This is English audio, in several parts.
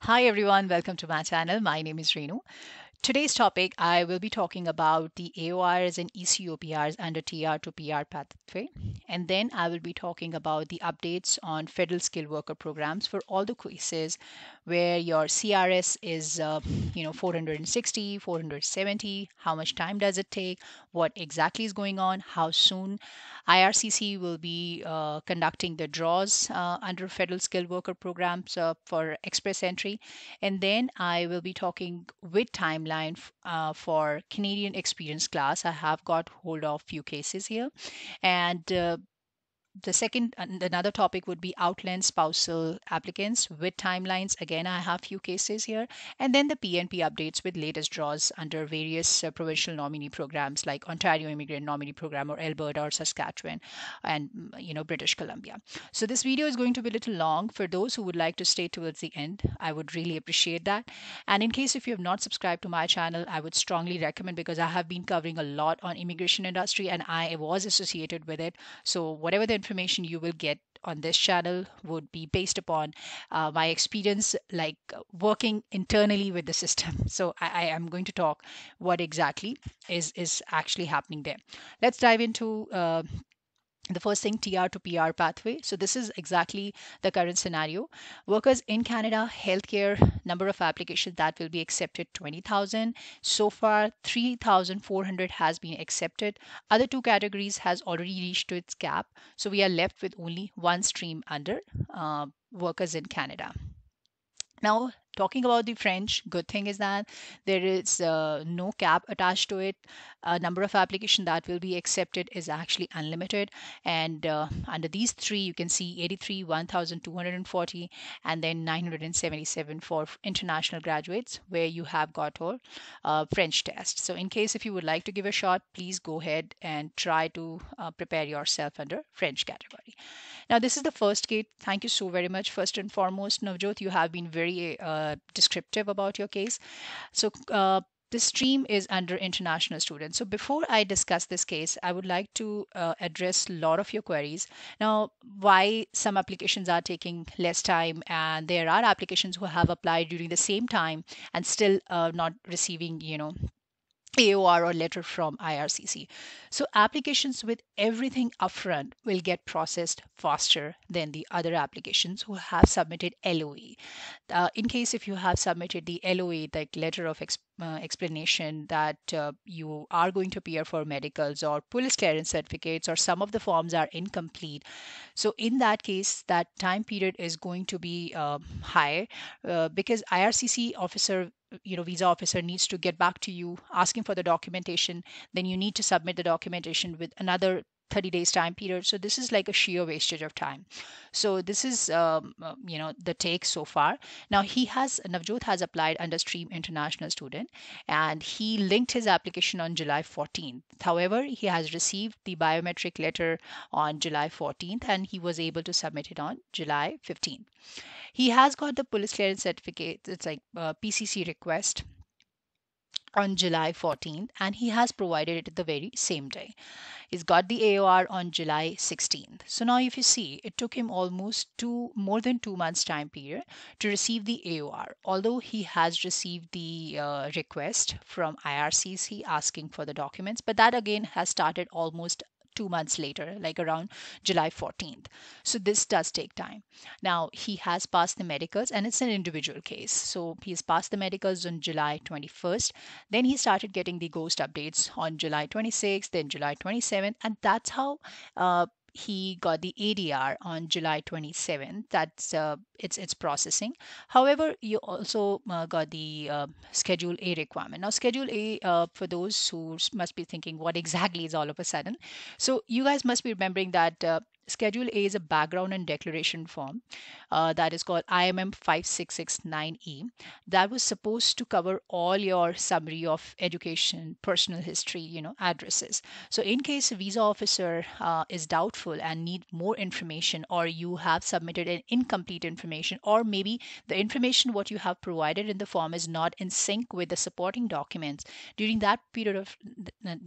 Hi everyone, welcome to my channel. My name is Renu. Today's topic, I will be talking about the AORs and ECOPRs under TR to PR pathway. And then I will be talking about the updates on federal skilled worker programs for all the cases where your CRS is, uh, you know, 460, 470, how much time does it take, what exactly is going on, how soon. IRCC will be uh, conducting the draws uh, under federal skilled worker programs uh, for express entry. And then I will be talking with time timeline uh, for Canadian experience class. I have got hold of few cases here and uh, the second another topic would be outland spousal applicants with timelines again i have few cases here and then the pnp updates with latest draws under various uh, provincial nominee programs like ontario immigrant nominee program or alberta or saskatchewan and mm, you know british columbia so this video is going to be a little long for those who would like to stay towards the end i would really appreciate that and in case if you have not subscribed to my channel i would strongly recommend because i have been covering a lot on immigration industry and i was associated with it so whatever the information you will get on this channel would be based upon uh, my experience like working internally with the system so I, I, am going to talk what exactly is is actually happening there let's dive into uh, the first thing TR to PR pathway. So this is exactly the current scenario. Workers in Canada, healthcare, number of applications that will be accepted 20,000. So far, 3,400 has been accepted. Other two categories has already reached to its cap. So we are left with only one stream under uh, workers in Canada. Now talking about the French, good thing is that there is uh, no cap attached to it. A number of application that will be accepted is actually unlimited. And uh, under these three, you can see 83, 1,240, and then 977 for international graduates where you have got all uh, French test. So in case if you would like to give a shot, please go ahead and try to uh, prepare yourself under French category. Now, this is the first gate. Thank you so very much. First and foremost, Navjot, you have been very uh, uh, descriptive about your case. So uh, this stream is under international students. So before I discuss this case, I would like to uh, address a lot of your queries. Now, why some applications are taking less time and there are applications who have applied during the same time and still uh, not receiving, you know, AOR or letter from IRCC. So applications with everything upfront will get processed faster than the other applications who have submitted LOE. Uh, in case if you have submitted the LOE, the letter of uh, explanation that uh, you are going to appear for medicals or police clearance certificates or some of the forms are incomplete so in that case that time period is going to be um, uh, higher because ircc officer you know visa officer needs to get back to you asking for the documentation then you need to submit the documentation with another 30 days time period so this is like a sheer wastage of time so this is um, uh, you know the take so far now he has navjot has applied under stream international student and he linked his application on july 14th however he has received the biometric letter on july 14th and he was able to submit it on july 15th he has got the police clearance certificate it's like uh, pcc request on July 14th and he has provided it the very same day. He's got the AOR on July 16th. So now if you see, it took him almost two, more than two months time period to receive the AOR. Although he has received the uh, request from IRCC asking for the documents, but that again has started almost two months later, like around July 14th. So this does take time. Now, he has passed the medicals and it's an individual case. So he's passed the medicals on July 21st. Then he started getting the ghost updates on July 26th, then July 27th. And that's how uh, he got the ADR on July 27th. That's uh, it's it's processing. However, you also uh, got the uh, Schedule A requirement. Now, Schedule A uh, for those who must be thinking, what exactly is all of a sudden? So you guys must be remembering that uh, Schedule A is a background and declaration form uh, that is called IMM 5669E that was supposed to cover all your summary of education, personal history, you know, addresses. So in case a visa officer uh, is doubtful and need more information or you have submitted an incomplete information or maybe the information what you have provided in the form is not in sync with the supporting documents during that period of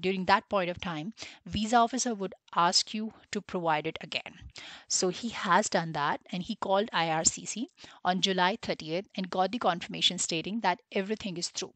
during that point of time visa officer would ask you to provide it again. So he has done that and he called IRCC on July 30th and got the confirmation stating that everything is through.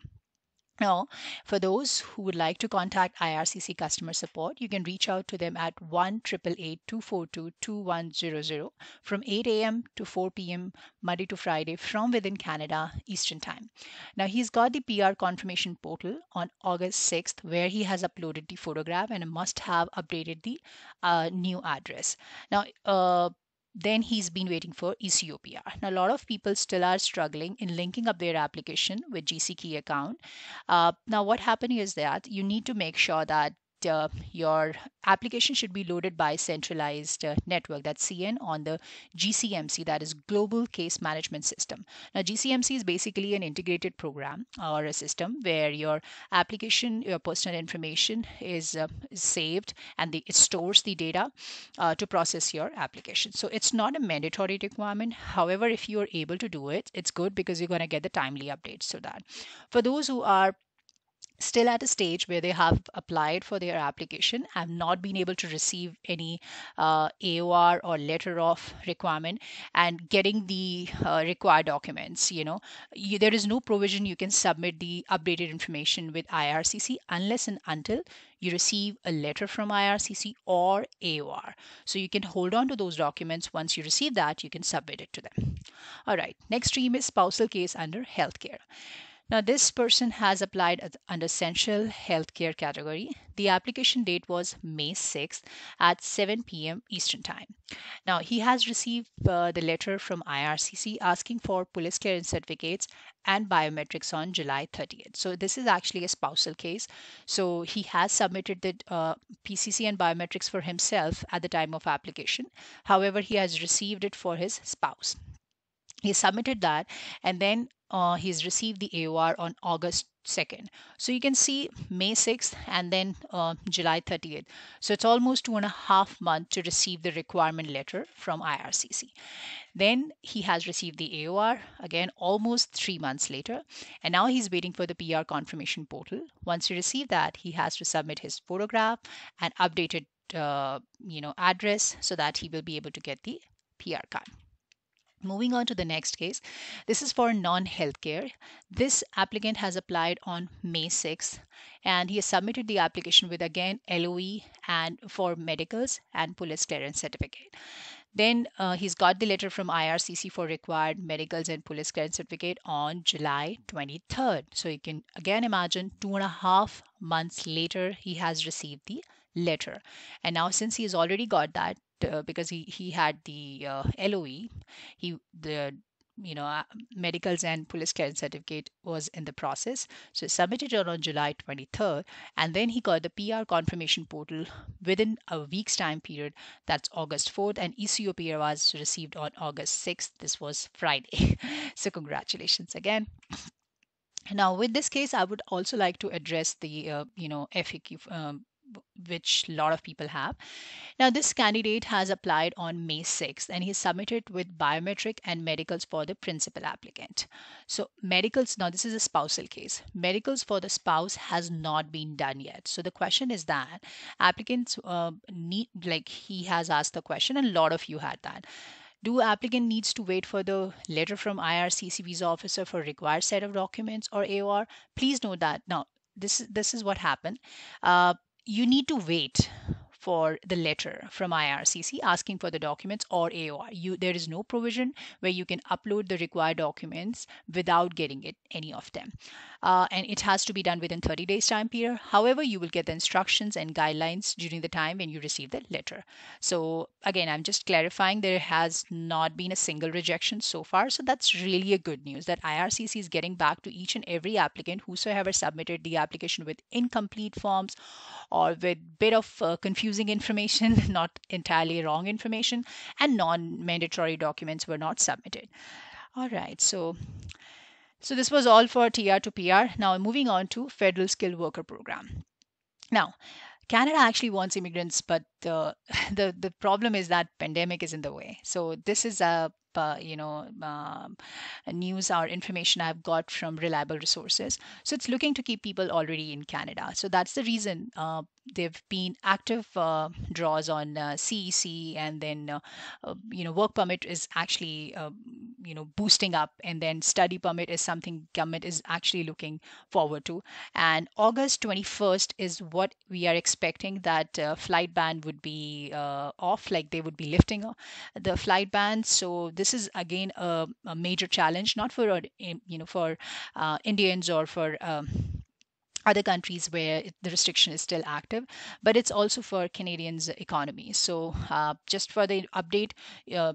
Now, for those who would like to contact IRCC customer support, you can reach out to them at 1 242 2100 from 8 a.m. to 4 p.m. Monday to Friday from within Canada Eastern Time. Now, he's got the PR confirmation portal on August 6th where he has uploaded the photograph and must have updated the uh, new address. Now, uh, then he's been waiting for Ethiopia. Now, a lot of people still are struggling in linking up their application with Key account. Uh, now, what happened is that you need to make sure that uh, your application should be loaded by centralized uh, network, that's CN, on the GCMC, that is Global Case Management System. Now, GCMC is basically an integrated program or a system where your application, your personal information is, uh, saved and the, it stores the data uh, to process your application. So it's not a mandatory requirement. However, if you are able to do it, it's good because you're going to get the timely updates to that. For those who are still at a stage where they have applied for their application, have not been able to receive any uh, AOR or letter of requirement, and getting the uh, required documents. You know, you, there is no provision you can submit the updated information with IRCC unless and until you receive a letter from IRCC or AOR. So you can hold on to those documents. Once you receive that, you can submit it to them. All right, next stream is spousal case under healthcare. Now this person has applied under essential healthcare category. The application date was May 6th at 7 p.m. Eastern Time. Now he has received uh, the letter from IRCC asking for police clearance certificates and biometrics on July 30th. So this is actually a spousal case. So he has submitted the uh, PCC and biometrics for himself at the time of application. However, he has received it for his spouse he submitted that and then uh, he's received the AOR on August 2nd. So you can see May 6th and then uh, July 30th. So it's almost two and a half month to receive the requirement letter from IRCC. Then he has received the AOR again almost three months later. And now he's waiting for the PR confirmation portal. Once you receive that, he has to submit his photograph and updated uh, you know address so that he will be able to get the PR card. Moving on to the next case, this is for non healthcare. This applicant has applied on May 6th and he has submitted the application with again LOE and for medicals and police clearance certificate. Then uh, he's got the letter from IRCC for required medicals and police clearance certificate on July 23rd. So you can again imagine two and a half months later, he has received the letter. And now, since he has already got that, uh, because he he had the uh, LOE, he the you know uh, medicals and police clearance certificate was in the process so submitted it on july 23rd and then he got the pr confirmation portal within a week's time period that's august 4th and ecopr was received on august 6th this was friday so congratulations again now with this case i would also like to address the uh, you know faq um, which a lot of people have. Now, this candidate has applied on May 6th and he submitted with biometric and medicals for the principal applicant. So, medicals, now this is a spousal case, medicals for the spouse has not been done yet. So, the question is that applicants uh, need, like he has asked the question, and a lot of you had that. Do applicant needs to wait for the letter from IRCC visa officer for required set of documents or AOR? Please note that now this is this is what happened. Uh, you need to wait for the letter from IRCC asking for the documents or AOR. You, there is no provision where you can upload the required documents without getting it, any of them. Uh, and it has to be done within 30 days time period. However, you will get the instructions and guidelines during the time when you receive the letter. So again, I'm just clarifying there has not been a single rejection so far. So that's really a good news that IRCC is getting back to each and every applicant whosoever submitted the application with incomplete forms or with bit of uh, confusion confusing information, not entirely wrong information, and non mandatory documents were not submitted. All right, so so this was all for TR to PR. Now moving on to Federal Skilled Worker Program. Now, Canada actually wants immigrants, but the the problem is that pandemic is in the way. So this is a uh, you know um, news or information I've got from reliable resources. So it's looking to keep people already in Canada. So that's the reason uh, they've been active uh, draws on CEC, uh, and then uh, uh, you know work permit is actually you know boosting up, and then study permit is something government is actually looking forward to. And August 21st is what we are expecting that flight ban would be off, like they would be lifting the flight ban. So this this is again a, a major challenge, not for you know for uh, Indians or for um, other countries where the restriction is still active, but it's also for Canadians' economy. So, uh, just for the update, uh,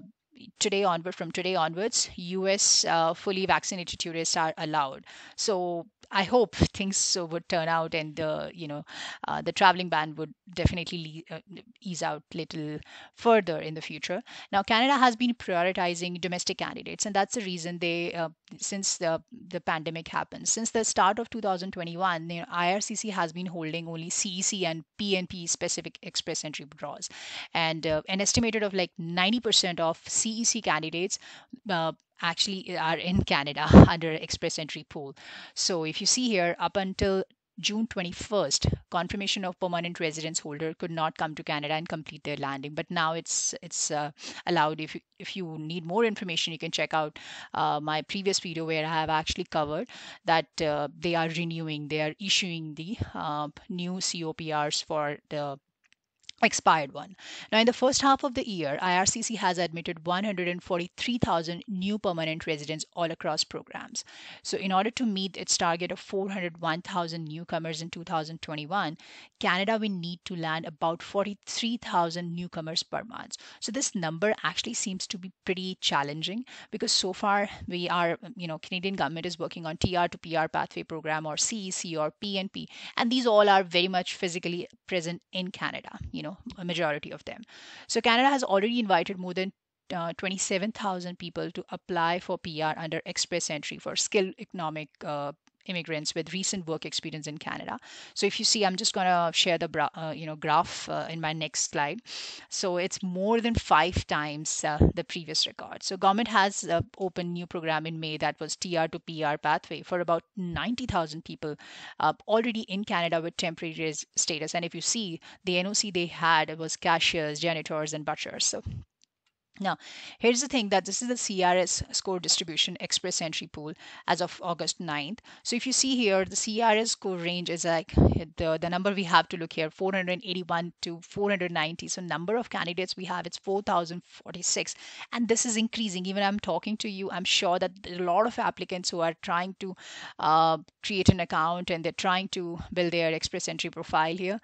today onward from today onwards us uh, fully vaccinated tourists are allowed so i hope things would turn out and the you know uh, the traveling ban would definitely le- uh, ease out little further in the future now canada has been prioritizing domestic candidates and that's the reason they uh, since the the pandemic happened since the start of 2021 the ircc has been holding only cec and pnp specific express entry draws and uh, an estimated of like 90% of C CEC candidates uh, actually are in Canada under Express Entry Pool. So if you see here, up until June 21st, confirmation of permanent residence holder could not come to Canada and complete their landing. But now it's it's uh, allowed. If you, if you need more information, you can check out uh, my previous video where I have actually covered that uh, they are renewing, they are issuing the uh, new COPRs for the expired one. Now, in the first half of the year, IRCC has admitted 143,000 new permanent residents all across programs. So, in order to meet its target of 401,000 newcomers in 2021, Canada will need to land about 43,000 newcomers per month. So, this number actually seems to be pretty challenging because so far we are, you know, Canadian government is working on TR to PR pathway program or CEC or PNP, and these all are very much physically present in Canada. You know know a majority of them so canada has already invited more than uh, 27,000 people to apply for PR under Express Entry for skilled economic uh, immigrants with recent work experience in Canada. So if you see, I'm just going to share the uh, you know graph uh, in my next slide. So it's more than five times uh, the previous record. So government has uh, opened new program in May that was TR to PR pathway for about 90,000 people uh, already in Canada with temporary status. And if you see the NOC they had was cashiers, janitors, and butchers. So now, here's the thing that this is the CRS score distribution express entry pool as of August 9th. So if you see here, the CRS score range is like the, the number we have to look here, 481 to 490. So number of candidates we have, it's 4,046. And this is increasing. Even I'm talking to you, I'm sure that a lot of applicants who are trying to uh, create an account and they're trying to build their express entry profile here.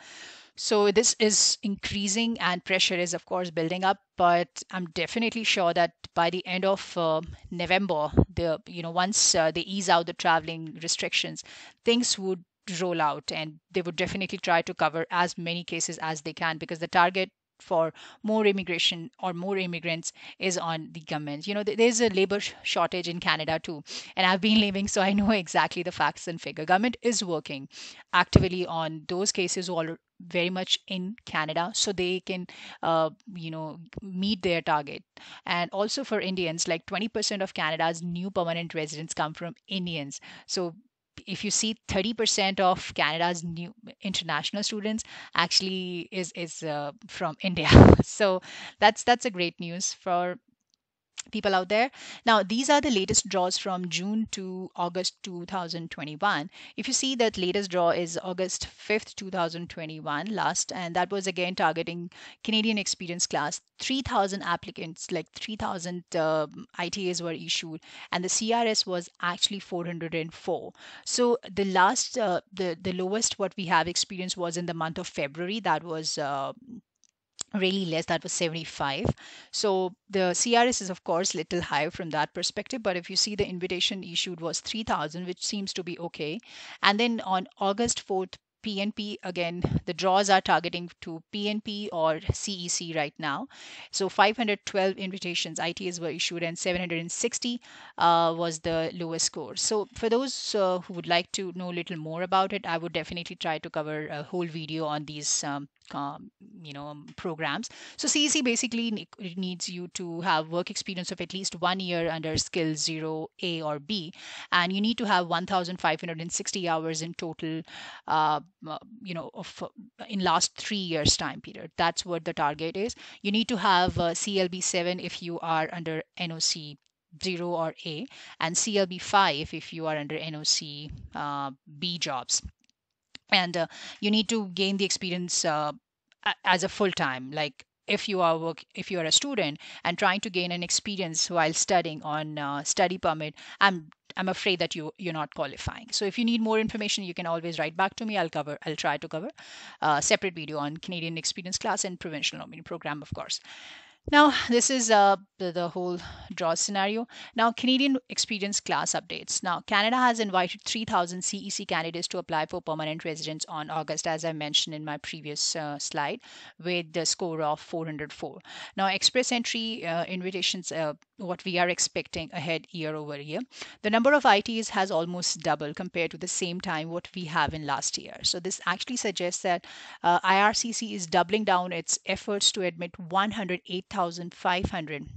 So this is increasing and pressure is, of course, building up. But I'm definitely sure that by the end of uh, November, the you know once uh, they ease out the traveling restrictions, things would roll out and they would definitely try to cover as many cases as they can because the target for more immigration or more immigrants is on the government. You know, there's a labor shortage in Canada too, and I've been living, so I know exactly the facts and figure. Government is working actively on those cases who are very much in Canada, so they can, uh, you know, meet their target. And also for Indians, like 20% of Canada's new permanent residents come from Indians. So if you see 30% of Canada's new international students actually is is uh, from India. so that's that's a great news for people out there. Now, these are the latest draws from June to August 2021. If you see that latest draw is August 5th, 2021, last, and that was again targeting Canadian experience class. 3,000 applicants, like 3,000 um, ITAs were issued, and the CRS was actually 404. So the last, uh, the the lowest what we have experienced was in the month of February. That was uh, really less that was 75 so the crs is of course little high from that perspective but if you see the invitation issued was 3000 which seems to be okay and then on august 4th PNP again the draws are targeting to PNP or CEC right now so 512 invitations ITAs were issued and 760 uh, was the lowest score so for those uh, who would like to know a little more about it I would definitely try to cover a whole video on these um, um, you know um, programs so cec basically needs you to have work experience of at least one year under skill 0 a or b and you need to have 1560 hours in total uh, uh you know of uh, in last three years time period that's what the target is you need to have uh, clb 7 if you are under noc 0 or A, and CLB 5 if you are under NOC uh, B jobs. And uh, you need to gain the experience uh, as a full time like if you are work if you are a student and trying to gain an experience while studying on study permit i'm i'm afraid that you you're not qualifying so if you need more information you can always write back to me i'll cover i'll try to cover a separate video on canadian experience class and provincial nominee program of course now, this is uh, the, the whole draw scenario. Now, Canadian experience class updates. Now, Canada has invited 3,000 CEC candidates to apply for permanent residence on August, as I mentioned in my previous uh, slide, with the score of 404. Now, express entry uh, invitations, uh, what we are expecting ahead year over year. The number of ITs has almost doubled compared to the same time what we have in last year. So, this actually suggests that uh, IRCC is doubling down its efforts to admit 108 1500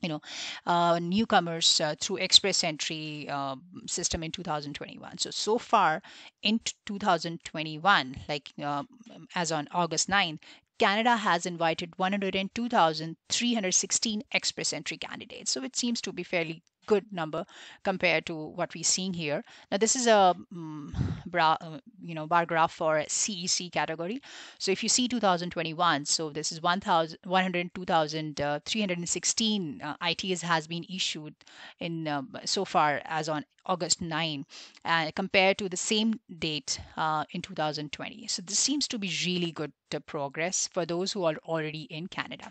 you know uh, newcomers uh, through express entry uh, system in 2021 so so far in 2021 like um, as on august 9th Canada has invited 102,316 express entry candidates. So it seems to be fairly good number compared to what we're seeing here. Now, this is a um, bra, uh, you know bar graph for CEC category. So if you see 2021, so this is 102,316 uh, ITs uh, has been issued in um, so far as on August 9, uh, compared to the same date uh, in 2020. So this seems to be really good uh, progress for those who are already in Canada.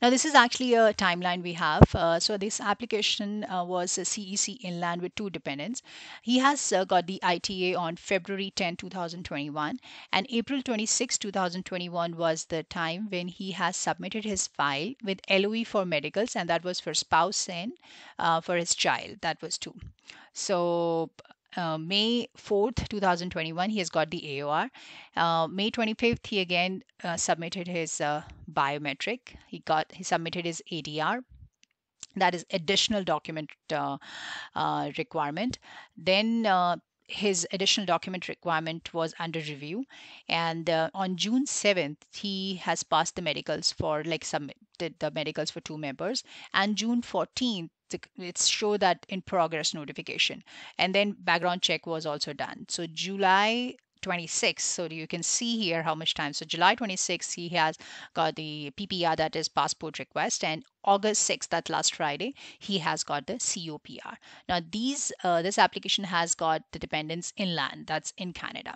Now, this is actually a timeline we have. Uh, so, this application uh, was a CEC inland with two dependents. He has uh, got the ITA on February 10, 2021, and April 26, 2021 was the time when he has submitted his file with LOE for medicals, and that was for spouse and uh, for his child. That was two. So, uh, May 4th, 2021, he has got the AOR. Uh, May 25th, he again uh, submitted his uh, biometric. He got he submitted his ADR. That is additional document uh, uh, requirement. Then his additional document requirement was under review and uh, on june 7th he has passed the medicals for like submitted the medicals for two members and june 14th it's show that in progress notification and then background check was also done so july 26 so you can see here how much time so july 26 he has got the ppr that is passport request and august sixth, that last friday he has got the copr now these uh, this application has got the dependents inland that's in canada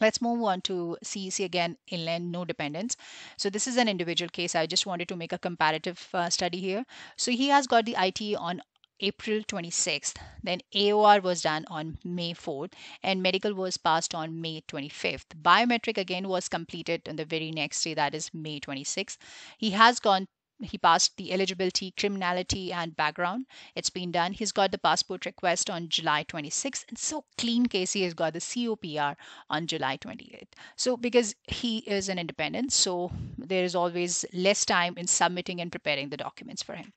Let's move on to CEC again, inland no dependence. So this is an individual case. I just wanted to make a comparative uh, study here. So he has got the IT on April 26th. Then AOR was done on May 4th and medical was passed on May 25th. Biometric again was completed on the very next day, that is May 26th. He has gone he passed the eligibility, criminality, and background. It's been done. He's got the passport request on July 26th. And so clean Casey has got the COPR on July 28th. So because he is an independent, so there is always less time in submitting and preparing the documents for him.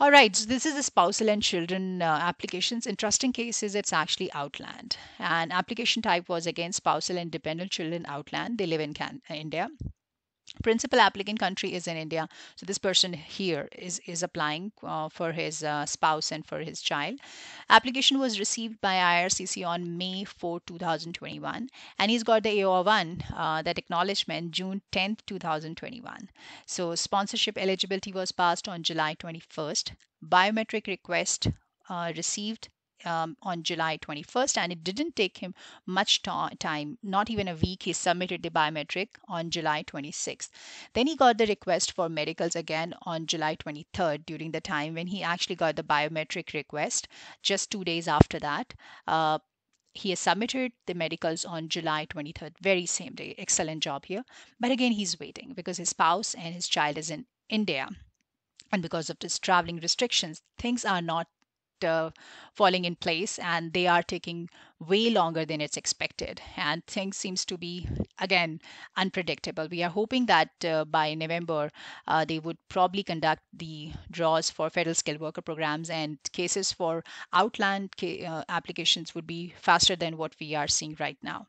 All right, so this is the spousal and children uh, applications. In trusting cases, it's actually Outland. And application type was again spousal and dependent children Outland. They live in Can- uh, India principal applicant country is in India. So this person here is, is applying uh, for his uh, spouse and for his child. Application was received by IRCC on May 4, 2021, and he's got the AO1, uh, that acknowledgement, June 10, 2021. So sponsorship eligibility was passed on July 21st. Biometric request uh, received um, on July 21st, and it didn't take him much ta- time, not even a week. He submitted the biometric on July 26th. Then he got the request for medicals again on July 23rd, during the time when he actually got the biometric request, just two days after that. Uh, he has submitted the medicals on July 23rd, very same day. Excellent job here. But again, he's waiting because his spouse and his child is in India. And because of this traveling restrictions, things are not uh, falling in place and they are taking way longer than it's expected and things seems to be again unpredictable we are hoping that uh, by november uh, they would probably conduct the draws for federal skilled worker programs and cases for outland ca- uh, applications would be faster than what we are seeing right now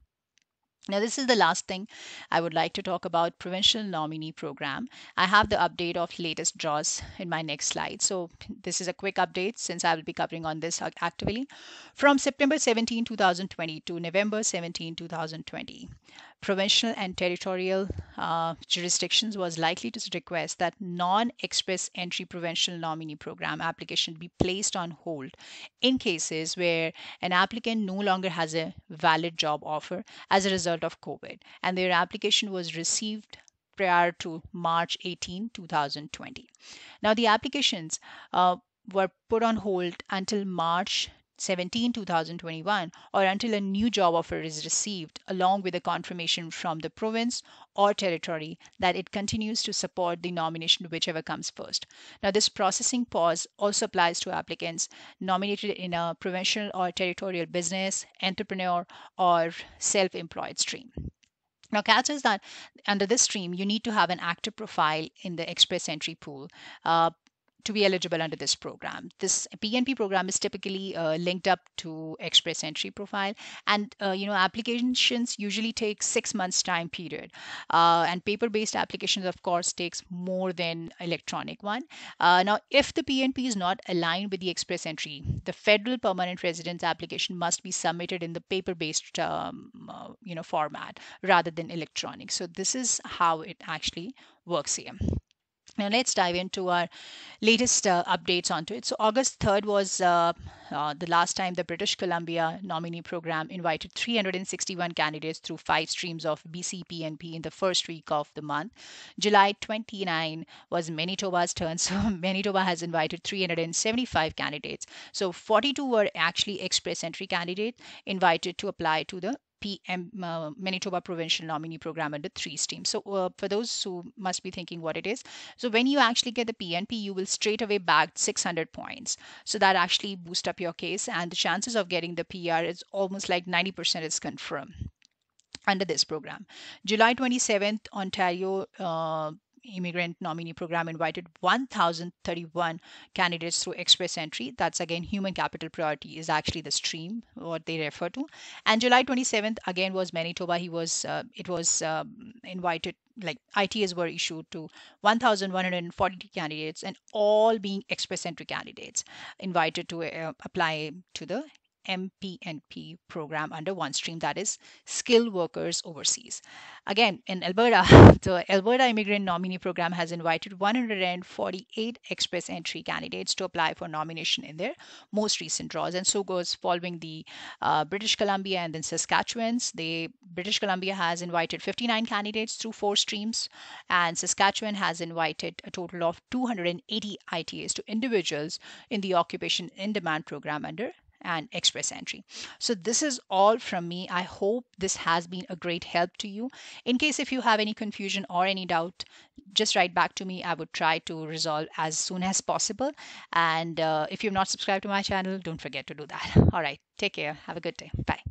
now, this is the last thing I would like to talk about provincial nominee program. I have the update of latest draws in my next slide. So this is a quick update since I will be covering on this actively from September 17, 2020 to November 17, 2020 provincial and territorial uh, jurisdictions was likely to request that non-express entry provincial nominee program application be placed on hold in cases where an applicant no longer has a valid job offer as a result of COVID and their application was received prior to March 18, 2020. Now the applications uh, were put on hold until March 17, 2021, or until a new job offer is received, along with a confirmation from the province or territory that it continues to support the nomination, whichever comes first. Now, this processing pause also applies to applicants nominated in a provincial or territorial business, entrepreneur, or self employed stream. Now, catch is that under this stream, you need to have an active profile in the express entry pool. Uh, to be eligible under this program. This PNP program is typically uh, linked up to Express Entry profile, and uh, you know applications usually take six months time period, uh, and paper-based applications of course takes more than electronic one. Uh, now, if the PNP is not aligned with the Express Entry, the federal permanent residence application must be submitted in the paper-based um, uh, you know format rather than electronic. So this is how it actually works here. Now let's dive into our latest uh, updates onto it. So August 3rd was uh, uh, the last time the British Columbia nominee program invited 361 candidates through five streams of BCPNP in the first week of the month. July 29 was Manitoba's turn, so Manitoba has invited 375 candidates. So 42 were actually express entry candidates invited to apply to the PM, uh, Manitoba Provincial Nominee Program under three streams. So uh, for those who must be thinking what it is, so when you actually get the PNP, you will straight away bag 600 points. So that actually boosts up your case, and the chances of getting the PR is almost like 90% is confirmed under this program. July 27th, Ontario uh, immigrant nominee program invited 1,031 candidates through Express Entry. That's again human capital priority is actually the stream what they refer to. And July 27th again was Manitoba. He was uh, it was um, invited like ITAs were issued to 1,140 candidates and all being Express Entry candidates invited to uh, apply to the MPNP program under one stream that is skilled workers overseas. Again, in Alberta, the Alberta Immigrant Nominee Program has invited 148 express entry candidates to apply for nomination in their most recent draws. And so goes following the uh, British Columbia and then Saskatchewan's. The British Columbia has invited 59 candidates through four streams, and Saskatchewan has invited a total of 280 ITAs to individuals in the Occupation in Demand program under and Express Entry. So this is all from me. I hope this has been a great help to you. In case if you have any confusion or any doubt, just write back to me. I would try to resolve as soon as possible. And uh, if you've not subscribed to my channel, don't forget to do that. All right. Take care. Have a good day. Bye.